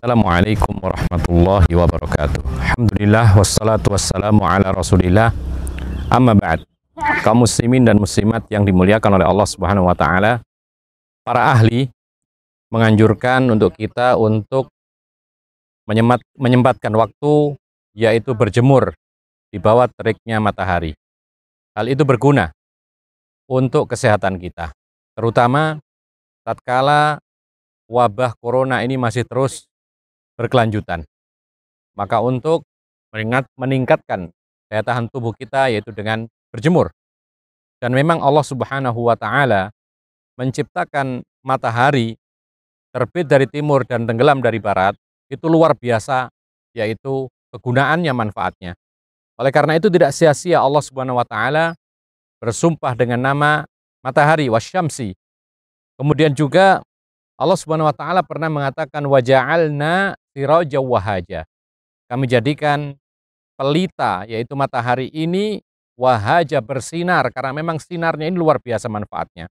Assalamualaikum warahmatullahi wabarakatuh Alhamdulillah wassalatu wassalamu ala rasulillah Amma ba'd Kaum muslimin dan muslimat yang dimuliakan oleh Allah subhanahu wa ta'ala Para ahli menganjurkan untuk kita untuk menyemat, menyempatkan waktu yaitu berjemur di bawah teriknya matahari Hal itu berguna untuk kesehatan kita terutama tatkala wabah corona ini masih terus berkelanjutan. Maka untuk meningkatkan daya tahan tubuh kita yaitu dengan berjemur. Dan memang Allah Subhanahu wa taala menciptakan matahari terbit dari timur dan tenggelam dari barat itu luar biasa yaitu kegunaannya manfaatnya. Oleh karena itu tidak sia-sia Allah Subhanahu wa taala bersumpah dengan nama matahari wasyamsi. Kemudian juga Allah Subhanahu wa taala pernah mengatakan waja'alna siraja wahaja. Kami jadikan pelita yaitu matahari ini wahaja bersinar karena memang sinarnya ini luar biasa manfaatnya.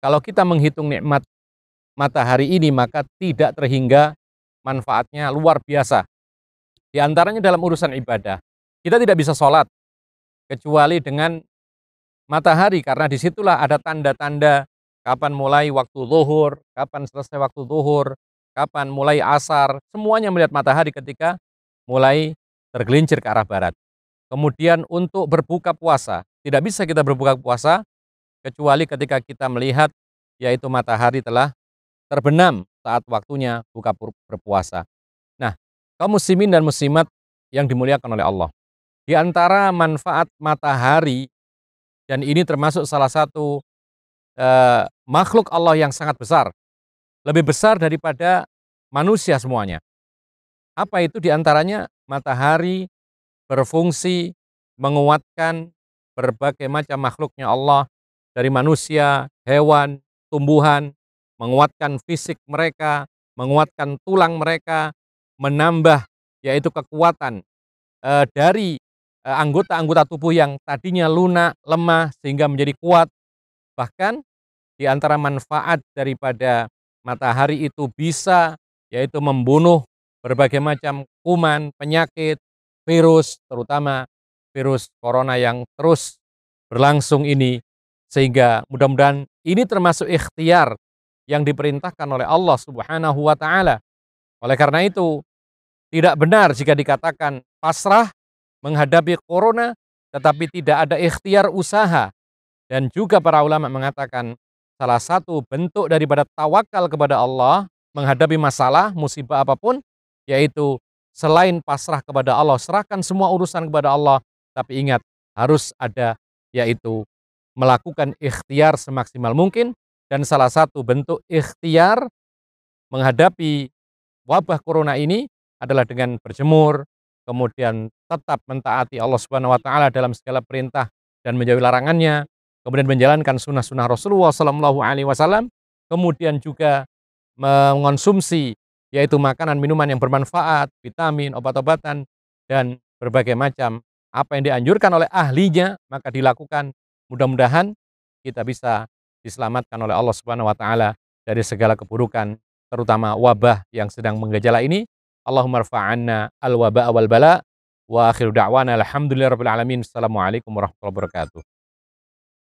Kalau kita menghitung nikmat matahari ini maka tidak terhingga manfaatnya luar biasa. Di antaranya dalam urusan ibadah. Kita tidak bisa sholat kecuali dengan matahari karena disitulah ada tanda-tanda kapan mulai waktu zuhur, kapan selesai waktu zuhur, kapan, mulai asar, semuanya melihat matahari ketika mulai tergelincir ke arah barat. Kemudian untuk berbuka puasa, tidak bisa kita berbuka puasa kecuali ketika kita melihat yaitu matahari telah terbenam saat waktunya buka berpuasa. Nah, kaum muslimin dan muslimat yang dimuliakan oleh Allah. Di antara manfaat matahari dan ini termasuk salah satu eh, makhluk Allah yang sangat besar lebih besar daripada manusia semuanya. Apa itu diantaranya? Matahari berfungsi menguatkan berbagai macam makhluknya Allah dari manusia, hewan, tumbuhan, menguatkan fisik mereka, menguatkan tulang mereka, menambah yaitu kekuatan e, dari eh, anggota-anggota tubuh yang tadinya lunak, lemah sehingga menjadi kuat. Bahkan di antara manfaat daripada matahari itu bisa yaitu membunuh berbagai macam kuman, penyakit, virus, terutama virus corona yang terus berlangsung ini. Sehingga mudah-mudahan ini termasuk ikhtiar yang diperintahkan oleh Allah Subhanahu wa taala. Oleh karena itu, tidak benar jika dikatakan pasrah menghadapi corona tetapi tidak ada ikhtiar usaha dan juga para ulama mengatakan Salah satu bentuk daripada tawakal kepada Allah menghadapi masalah, musibah apapun, yaitu selain pasrah kepada Allah, serahkan semua urusan kepada Allah. Tapi ingat, harus ada yaitu melakukan ikhtiar semaksimal mungkin dan salah satu bentuk ikhtiar menghadapi wabah corona ini adalah dengan berjemur, kemudian tetap mentaati Allah Subhanahu wa taala dalam segala perintah dan menjauhi larangannya, kemudian menjalankan sunnah-sunnah Rasulullah Sallallahu Alaihi Wasallam, kemudian juga mengonsumsi yaitu makanan minuman yang bermanfaat, vitamin, obat-obatan dan berbagai macam apa yang dianjurkan oleh ahlinya maka dilakukan. Mudah-mudahan kita bisa diselamatkan oleh Allah Subhanahu wa taala dari segala keburukan terutama wabah yang sedang menggejala ini. Allahumma rafa'anna al wabah wal bala wa akhiru da'wana rabbil alamin. Assalamualaikum warahmatullahi wabarakatuh.